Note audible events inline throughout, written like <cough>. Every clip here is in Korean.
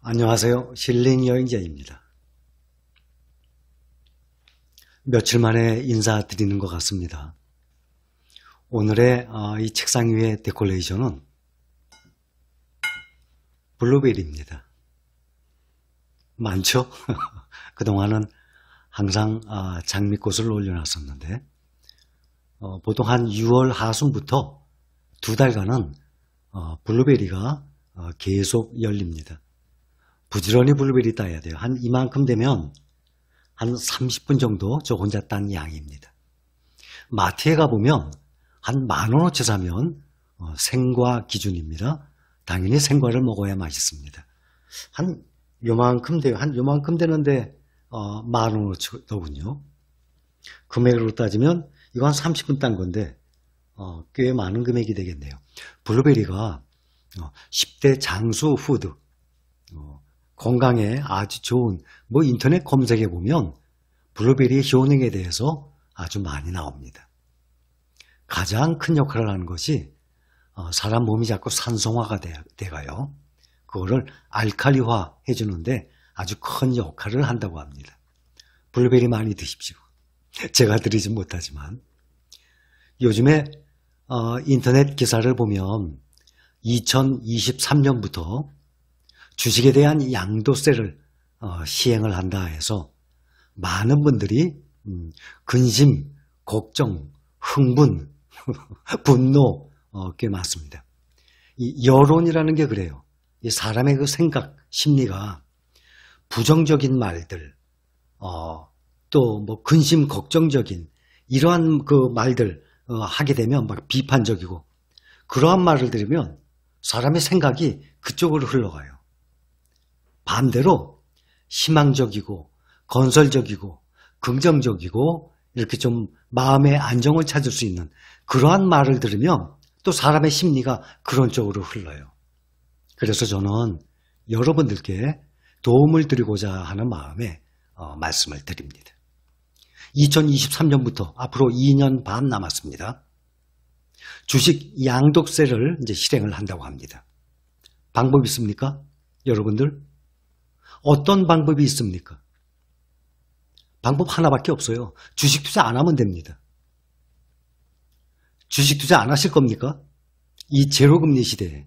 안녕하세요. 실링 여행자입니다. 며칠 만에 인사드리는 것 같습니다. 오늘의 어, 이 책상 위의 데콜레이션은 블루베리입니다. 많죠? <laughs> 그동안은 항상 어, 장미꽃을 올려놨었는데 어, 보통 한 6월 하순부터 두 달간은 블루베리가 계속 열립니다. 부지런히 블루베리 따야 돼요. 한 이만큼 되면 한 30분 정도 저 혼자 딴 양입니다. 마트에 가보면 한 만원어치 사면 어, 생과 기준입니다. 당연히 생과를 먹어야 맛있습니다. 한 요만큼 돼요. 한 요만큼 되는데 어, 만원어치더군요. 금액으로 따지면 이거 한 30분 딴 건데 어, 꽤 많은 금액이 되겠네요. 블루베리가 어, 10대 장수 후드 건강에 아주 좋은 뭐 인터넷 검색해 보면 블루베리의 효능에 대해서 아주 많이 나옵니다. 가장 큰 역할을 하는 것이 어, 사람 몸이 자꾸 산성화가 돼가요. 그거를 알칼리화 해주는데 아주 큰 역할을 한다고 합니다. 블루베리 많이 드십시오. <laughs> 제가 드리진 못하지만 요즘에 어, 인터넷 기사를 보면 2023년부터 주식에 대한 양도세를 어, 시행을 한다 해서 많은 분들이 음, 근심, 걱정, 흥분, <laughs> 분노 어, 꽤 많습니다. 이 여론이라는 게 그래요. 이 사람의 그 생각, 심리가 부정적인 말들, 어, 또뭐 근심, 걱정적인 이러한 그 말들 어, 하게 되면 막 비판적이고 그러한 말을 들으면 사람의 생각이 그쪽으로 흘러가요. 반대로 희망적이고 건설적이고 긍정적이고 이렇게 좀 마음의 안정을 찾을 수 있는 그러한 말을 들으면 또 사람의 심리가 그런 쪽으로 흘러요. 그래서 저는 여러분들께 도움을 드리고자 하는 마음에 어, 말씀을 드립니다. 2023년부터 앞으로 2년 반 남았습니다. 주식 양독세를 이제 실행을 한다고 합니다. 방법 있습니까? 여러분들 어떤 방법이 있습니까? 방법 하나밖에 없어요. 주식 투자 안 하면 됩니다. 주식 투자 안 하실 겁니까? 이 제로금리 시대에.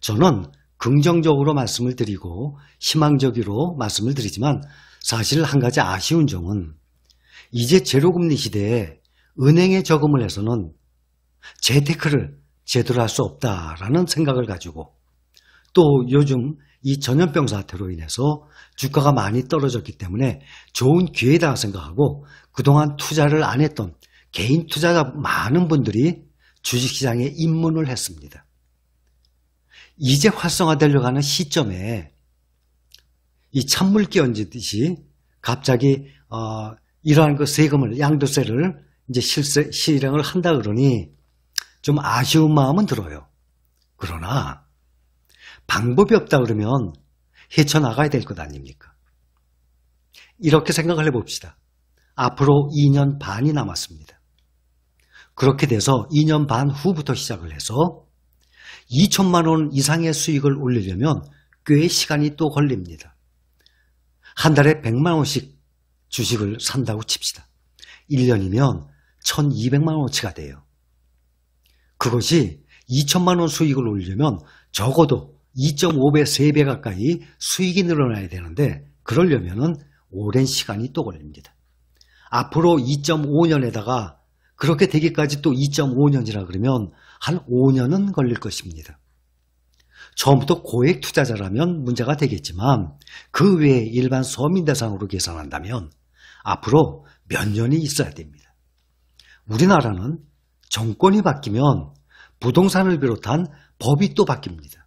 저는 긍정적으로 말씀을 드리고 희망적으로 말씀을 드리지만 사실 한 가지 아쉬운 점은 이제 제로금리 시대에 은행에 저금을 해서는 재테크를 제대로 할 수 없다라는 생각을 가지고 또 요즘 이 전염병 사태로 인해서 주가가 많이 떨어졌기 때문에 좋은 기회다 생각하고 그동안 투자를 안 했던 개인 투자자 많은 분들이 주식시장에 입문을 했습니다. 이제 활성화되려고 하는 시점에 이 찬물 끼얹듯이 갑자기 어, 이러한 그 세금을 양도세를 이제 실세, 실행을 한다 그러니 좀 아쉬운 마음은 들어요. 그러나 방법이 없다 그러면 헤쳐나가야 될 것 아닙니까? 이렇게 생각을 해봅시다. 앞으로 2년 반이 남았습니다. 그렇게 돼서 2년 반 후부터 시작을 해서 2천만 원 이상의 수익을 올리려면 꽤 시간이 또 걸립니다. 한 달에 100만 원씩 주식을 산다고 칩시다. 1년이면 1200만 원어치가 돼요. 그것이 2천만 원 수익을 올리려면 적어도 2.5배, 3배 가까이 수익이 늘어나야 되는데 그러려면 오랜 시간이 또 걸립니다. 앞으로 2.5년에다가 그렇게 되기까지 또 2.5년이라 그러면 한 5년은 걸릴 것입니다. 처음부터 고액 투자자라면 문제가 되겠지만 그 외에 일반 서민 대상으로 계산한다면 앞으로 몇 년이 있어야 됩니다. 우리나라는 정권이 바뀌면 부동산을 비롯한 법이 또 바뀝니다.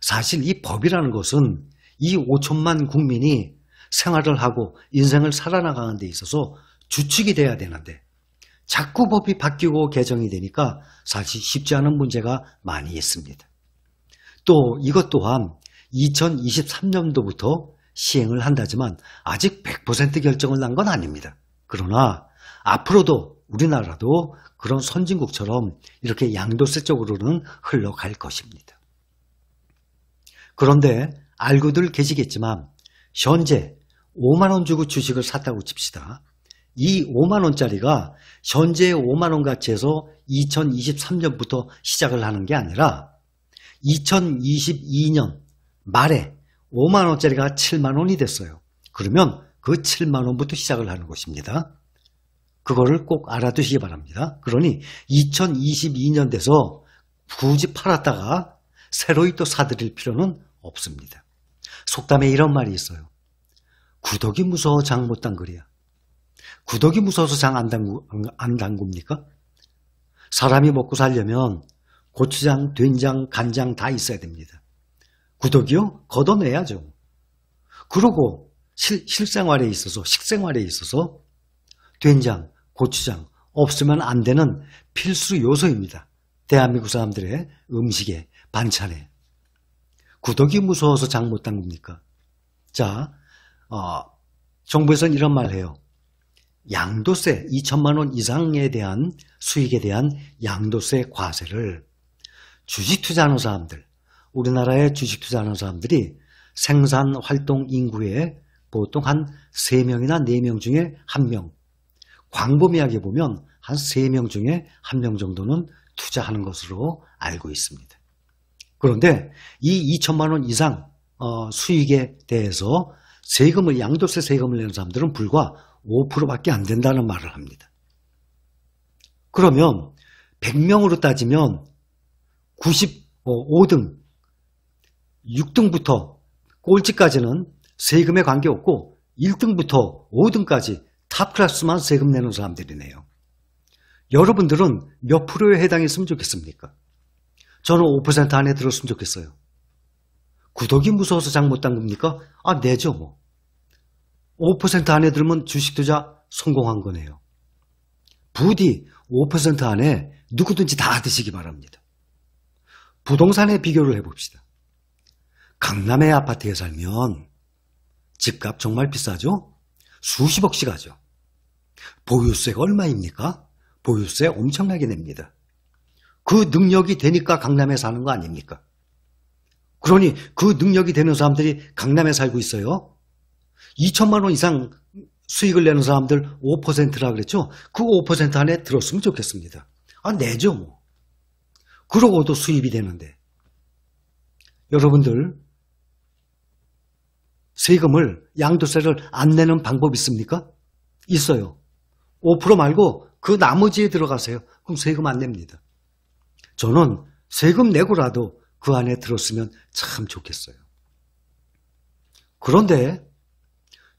사실 이 법이라는 것은 이 5천만 국민이 생활을 하고 인생을 살아나가는 데 있어서 주축이 돼야 되는데 자꾸 법이 바뀌고 개정이 되니까 사실 쉽지 않은 문제가 많이 있습니다. 또 이것 또한 2023년도부터 시행을 한다지만 아직 100% 결정을 난 건 아닙니다. 그러나 앞으로도 우리나라도 그런 선진국처럼 이렇게 양도세 쪽으로는 흘러갈 것입니다. 그런데 알고들 계시겠지만 현재 5만원 주고 주식을 샀다고 칩시다. 이 5만원짜리가 현재 5만원 가치에서 2023년부터 시작을 하는 게 아니라 2022년 말에 5만원짜리가 7만원이 됐어요. 그러면 그 7만원부터 시작을 하는 것입니다. 그거를 꼭 알아두시기 바랍니다. 그러니 2022년 돼서 굳이 팔았다가 새로이 또 사드릴 필요는 없습니다. 속담에 이런 말이 있어요. 구덕이 무서워 장못담그야 구덕이 무서워서 장안 담구, 안 담굽니까? 사람이 먹고 살려면 고추장, 된장, 간장 다 있어야 됩니다. 구덕이요? 걷어내야죠. 그러고 실, 실생활에 있어서, 식생활에 있어서 된장, 고추장 없으면 안 되는 필수 요소입니다. 대한민국 사람들의 음식에, 반찬에. 구독이 무서워서 장못 담깁니까? 자, 어, 정부에서는 이런 말 해요. 양도세 2천만 원 이상에 대한 수익에 대한 양도세 과세를 주식 투자하는 사람들, 우리나라의 주식 투자하는 사람들이 생산 활동 인구의 보통 한 3명이나 4명 중에 1명, 광범위하게 보면 한 3명 중에 1명 정도는 투자하는 것으로 알고 있습니다. 그런데 이 2천만 원 이상 어, 수익에 대해서 세금을 양도세 세금을 내는 사람들은 불과 5%밖에 안 된다는 말을 합니다. 그러면 100명으로 따지면 95등, 어, 6등부터 꼴찌까지는 세금에 관계없고 1등부터 5등까지 탑클래스만 세금 내는 사람들이네요. 여러분들은 몇 프로에 해당했으면 좋겠습니까? 저는 5% 안에 들었으면 좋겠어요. 구독이 무서워서 장못단 겁니까? 아, 내죠, 뭐. 5% 안에 들면 으 주식 투자 성공한 거네요. 부디 5% 안에 누구든지 다 드시기 바랍니다. 부동산에 비교를 해봅시다. 강남의 아파트에 살면 집값 정말 비싸죠? 수십억씩 하죠. 보유세가 얼마입니까? 보유세 엄청나게 냅니다. 그 능력이 되니까 강남에 사는 거 아닙니까? 그러니 그 능력이 되는 사람들이 강남에 살고 있어요. 2천만 원 이상 수익을 내는 사람들 5%라 그랬죠? 그 5% 안에 들었으면 좋겠습니다. 아, 내죠, 뭐. 그러고도 수입이 되는데. 여러분들, 세금을, 양도세를 안 내는 방법 있습니까? 있어요. 5% 말고 그 나머지에 들어가세요. 그럼 세금 안 냅니다. 저는 세금 내고라도 그 안에 들었으면 참 좋겠어요. 그런데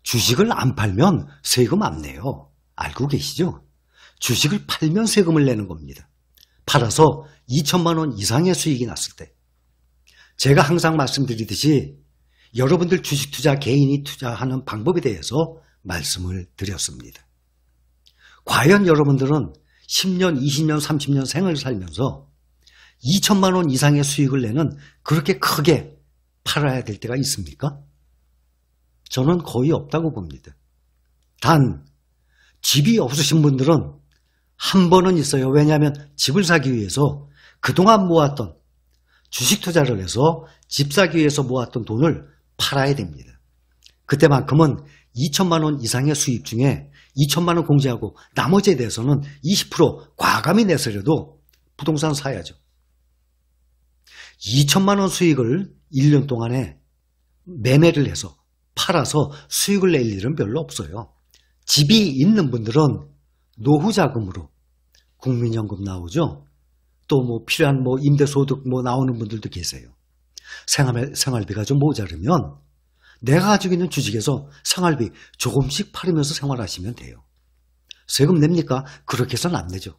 주식을 안 팔면 세금 안 내요. 알고 계시죠? 주식을 팔면 세금을 내는 겁니다. 팔아서 2천만 원 이상의 수익이 났을 때. 제가 항상 말씀드리듯이 여러분들 주식 투자 개인이 투자하는 방법에 대해서 말씀을 드렸습니다. 과연 여러분들은 10년, 20년, 30년 생을 살면서 2천만 원 이상의 수익을 내는 그렇게 크게 팔아야 될 때가 있습니까? 저는 거의 없다고 봅니다. 단, 집이 없으신 분들은 한 번은 있어요. 왜냐하면 집을 사기 위해서 그동안 모았던 주식 투자를 해서 집 사기 위해서 모았던 돈을 팔아야 됩니다. 그때만큼은 2천만 원 이상의 수입 중에 2천만 원 공제하고 나머지에 대해서는 20% 과감히 내서라도 부동산 사야죠. 2천만 원 수익을 1년 동안에 매매를 해서 팔아서 수익을 낼 일은 별로 없어요. 집이 있는 분들은 노후 자금으로 국민연금 나오죠. 또 뭐 필요한 뭐 임대소득 뭐 나오는 분들도 계세요. 생활, 생활비가 좀 모자르면 내가 가지고 있는 주식에서 생활비 조금씩 팔으면서 생활하시면 돼요. 세금 냅니까? 그렇게 해서는 안 내죠.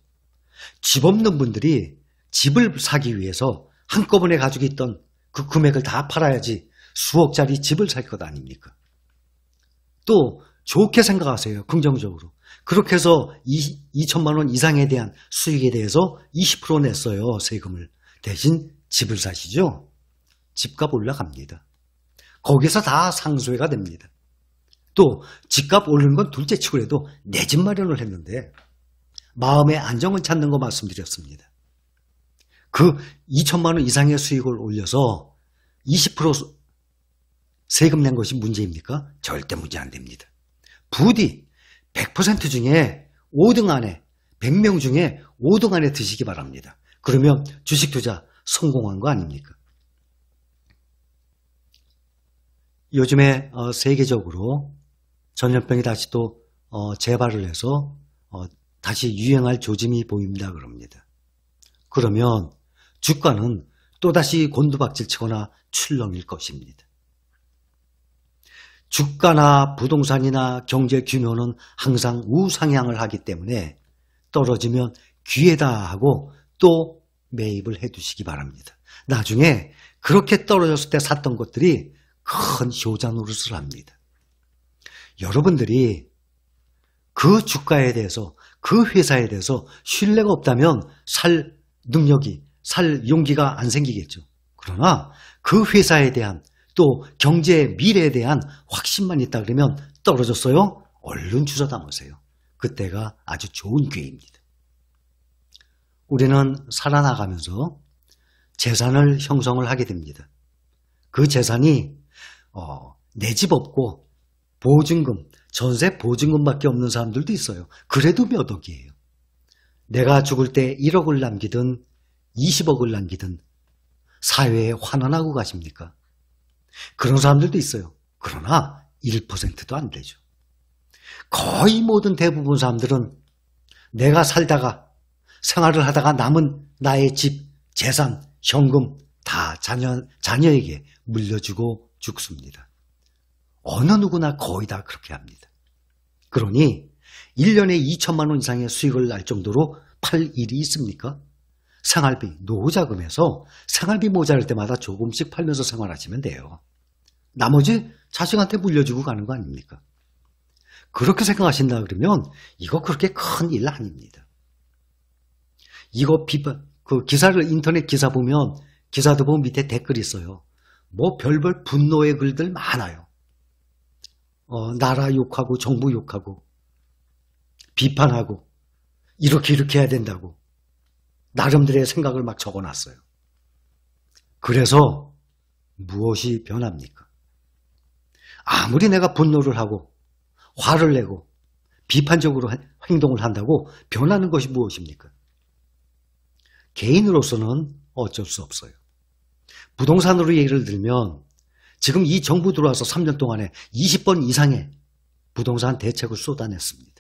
집 없는 분들이 집을 사기 위해서 한꺼번에 가지고 있던 그 금액을 다 팔아야지 수억짜리 집을 살 것 아닙니까? 또 좋게 생각하세요. 긍정적으로. 그렇게 해서 2, 2천만 원 이상에 대한 수익에 대해서 20% 냈어요. 세금을. 대신 집을 사시죠. 집값 올라갑니다. 거기서 다 상소해가 됩니다. 또 집값 오르는 건 둘째 치고라도 내 집 마련을 했는데 마음의 안정을 찾는 거 말씀드렸습니다. 그 2천만 원 이상의 수익을 올려서 20% 세금 낸 것이 문제입니까? 절대 문제 안 됩니다. 부디 100% 중에 5등 안에 100명 중에 5등 안에 드시기 바랍니다. 그러면 주식 투자 성공한 거 아닙니까? 요즘에 어, 세계적으로 전염병이 다시 또 어, 재발을 해서 어, 다시 유행할 조짐이 보입니다. 그럽니다. 그러면 주가는 또다시 곤두박질 치거나 출렁일 것입니다. 주가나 부동산이나 경제 규모는 항상 우상향을 하기 때문에 떨어지면 귀에다 하고 또 매입을 해 두시기 바랍니다. 나중에 그렇게 떨어졌을 때 샀던 것들이 큰 효자 노릇을 합니다. 여러분들이 그 주가에 대해서 그 회사에 대해서 신뢰가 없다면 살 능력이 살 용기가 안 생기겠죠. 그러나 그 회사에 대한 또 경제의 미래에 대한 확신만 있다 그러면 떨어졌어요? 얼른 주저담으세요. 그때가 아주 좋은 기회입니다. 우리는 살아나가면서 재산을 형성을 하게 됩니다. 그 재산이 어, 내 집 없고 보증금, 전세 보증금밖에 없는 사람들도 있어요. 그래도 몇 억이에요. 내가 죽을 때 1억을 남기든 20억을 남기든 사회에 환원하고 가십니까? 그런 사람들도 있어요. 그러나 1%도 안 되죠. 거의 모든 대부분 사람들은 내가 살다가 생활을 하다가 남은 나의 집, 재산, 현금 다 자녀, 자녀에게 물려주고 죽습니다. 어느 누구나 거의 다 그렇게 합니다. 그러니 1년에 2천만 원 이상의 수익을 날 정도로 팔 일이 있습니까? 생활비, 노후자금에서 생활비 모자랄 때마다 조금씩 팔면서 생활하시면 돼요. 나머지 자식한테 물려주고 가는 거 아닙니까? 그렇게 생각하신다 그러면 이거 그렇게 큰 일 아닙니다. 이거 비판, 그 기사를, 인터넷 기사 보면 기사도 보면 밑에 댓글이 있어요. 뭐 별별 분노의 글들 많아요. 어, 나라 욕하고 정부 욕하고 비판하고 이렇게 이렇게 해야 된다고 나름대로의 생각을 막 적어놨어요. 그래서 무엇이 변합니까? 아무리 내가 분노를 하고 화를 내고 비판적으로 행동을 한다고 변하는 것이 무엇입니까? 개인으로서는 어쩔 수 없어요. 부동산으로 예를 들면 지금 이 정부 들어와서 3년 동안에 20번 이상의 부동산 대책을 쏟아냈습니다.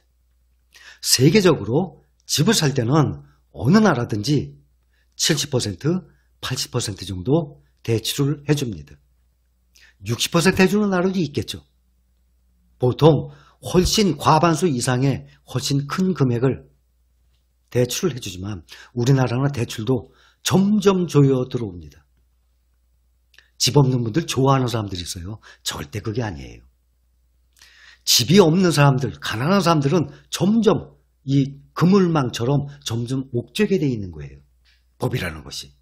세계적으로 집을 살 때는 어느 나라든지 70%, 80% 정도 대출을 해줍니다. 60% 해주는 나라도 있겠죠. 보통 훨씬 과반수 이상의 훨씬 큰 금액을 대출을 해주지만 우리나라나 대출도 점점 조여 들어옵니다. 집 없는 분들 좋아하는 사람들이 있어요. 절대 그게 아니에요. 집이 없는 사람들, 가난한 사람들은 점점 이 그물망처럼 점점 옥죄게 돼 있는 거예요. 법이라는 것이.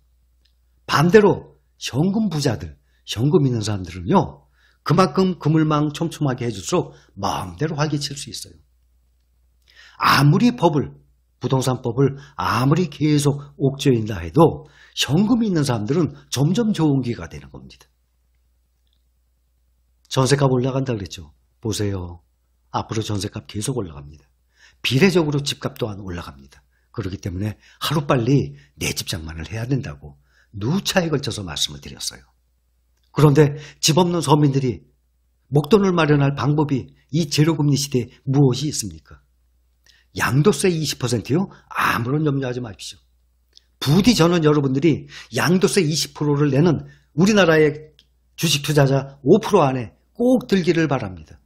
반대로 현금 부자들, 현금 있는 사람들은요. 그만큼 그물망 촘촘하게 해줄수록 마음대로 활개칠 수 있어요. 아무리 법을 부동산법을 아무리 계속 옥죄인다 해도 현금이 있는 사람들은 점점 좋은 기회가 되는 겁니다. 전세값 올라간다 그랬죠. 보세요. 앞으로 전세값 계속 올라갑니다. 비례적으로 집값 또한 올라갑니다. 그렇기 때문에 하루빨리 내 집 장만을 해야 된다고 누차에 걸쳐서 말씀을 드렸어요. 그런데 집 없는 서민들이 목돈을 마련할 방법이 이 제로금리 시대에 무엇이 있습니까? 양도세 20%요? 아무런 염려하지 마십시오. 부디 저는 여러분들이 양도세 20%를 내는 우리나라의 주식 투자자 5% 안에 꼭 들기를 바랍니다.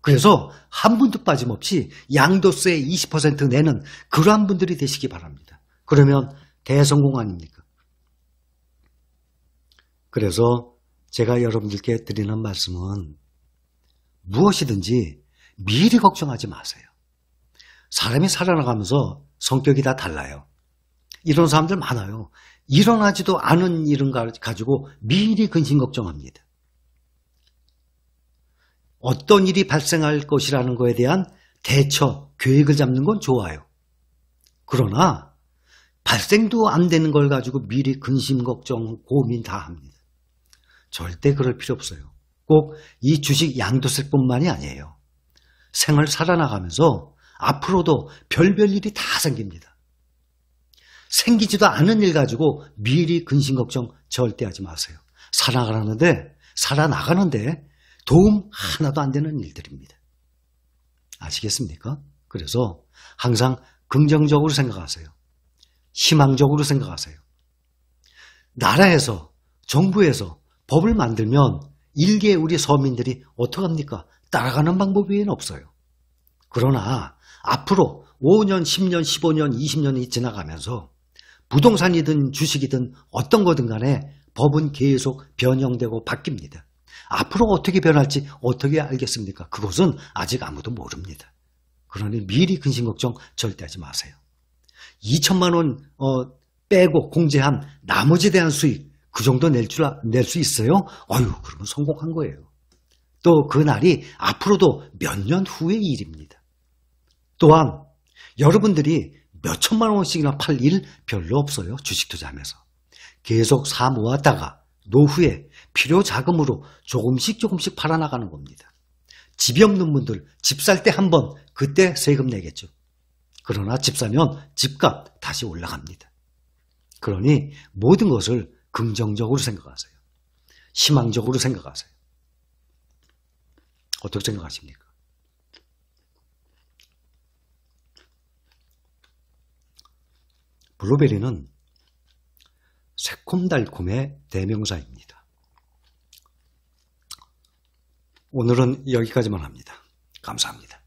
그래서 예. 한 분도 빠짐없이 양도세 20% 내는 그러한 분들이 되시기 바랍니다. 그러면 대성공 아닙니까? 그래서 제가 여러분들께 드리는 말씀은 무엇이든지 미리 걱정하지 마세요. 사람이 살아나가면서 성격이 다 달라요. 이런 사람들 많아요. 일어나지도 않은 일은 가지고 미리 근심 걱정합니다. 어떤 일이 발생할 것이라는 것에 대한 대처, 계획을 잡는 건 좋아요. 그러나 발생도 안 되는 걸 가지고 미리 근심, 걱정, 고민 다 합니다. 절대 그럴 필요 없어요. 꼭 이 주식 양도세 뿐만이 아니에요. 생활 살아나가면서 앞으로도 별별 일이 다 생깁니다. 생기지도 않은 일 가지고 미리 근심 걱정 절대 하지 마세요. 살아가는데 살아나가는데 도움 하나도 안 되는 일들입니다. 아시겠습니까? 그래서 항상 긍정적으로 생각하세요. 희망적으로 생각하세요. 나라에서, 정부에서 법을 만들면 일개 우리 서민들이 어떡합니까? 따라가는 방법 외에는 없어요. 그러나 앞으로 5년, 10년, 15년, 20년이 지나가면서 부동산이든 주식이든 어떤 거든 간에 법은 계속 변형되고 바뀝니다. 앞으로 어떻게 변할지 어떻게 알겠습니까? 그것은 아직 아무도 모릅니다. 그러니 미리 근심 걱정 절대 하지 마세요. 2천만 원 어, 빼고 공제한 나머지 대한 수익 그 정도 낼줄낼수 아, 있어요? 어유 그러면 성공한 거예요. 또 그날이 앞으로도 몇 년 후의 일입니다. 또한 여러분들이 몇 천만 원씩이나 팔 일 별로 없어요. 주식 투자하면서. 계속 사모았다가 노후에 필요 자금으로 조금씩 조금씩 팔아나가는 겁니다. 집이 없는 분들 집 살 때 한번 그때 세금 내겠죠. 그러나 집 사면 집값 다시 올라갑니다. 그러니 모든 것을 긍정적으로 생각하세요. 희망적으로 생각하세요. 어떻게 생각하십니까? 블루베리는 새콤달콤의 대명사입니다. 오늘은 여기까지만 합니다. 감사합니다.